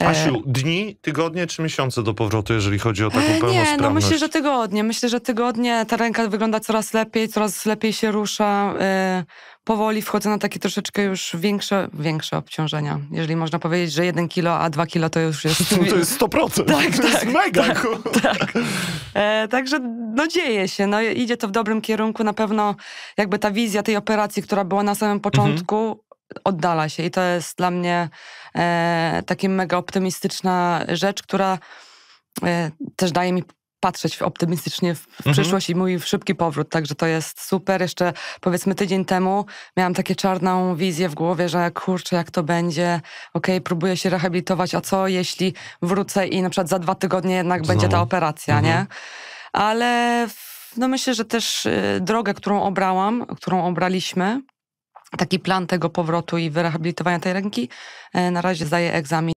E, Asiu, dni, tygodnie czy miesiące do powrotu, jeżeli chodzi o taką pełnosprawność? Nie, no myślę, że tygodnie. Myślę, że tygodnie. Ta ręka wygląda coraz lepiej, coraz lepiej się rusza. E, powoli wchodzę na takie troszeczkę już większe, większe obciążenia. Jeżeli można powiedzieć, że 1 kilo, a 2 kilo to już jest... No to jest 100%. tak to tak, jest mega. Tak, tak. E, także no dzieje się. No, idzie to w dobrym kierunku. Na pewno jakby ta wizja tej operacji, która była na samym mhm. początku, mhm oddala się. I to jest dla mnie e, taka mega optymistyczna rzecz, która e, też daje mi patrzeć optymistycznie w, mhm. przyszłość i mój szybki powrót, także to jest super. Jeszcze powiedzmy tydzień temu miałam takie czarną wizję w głowie, że kurczę, jak to będzie, okej, okay, próbuję się rehabilitować, a co jeśli wrócę i na przykład za dwa tygodnie jednak Znowu. będzie ta operacja, mhm. nie? Ale no myślę, że też y, drogę, którą obrałam, którą obraliśmy, taki plan tego powrotu i wyrehabilitowania tej ręki. E, na razie zdaję egzamin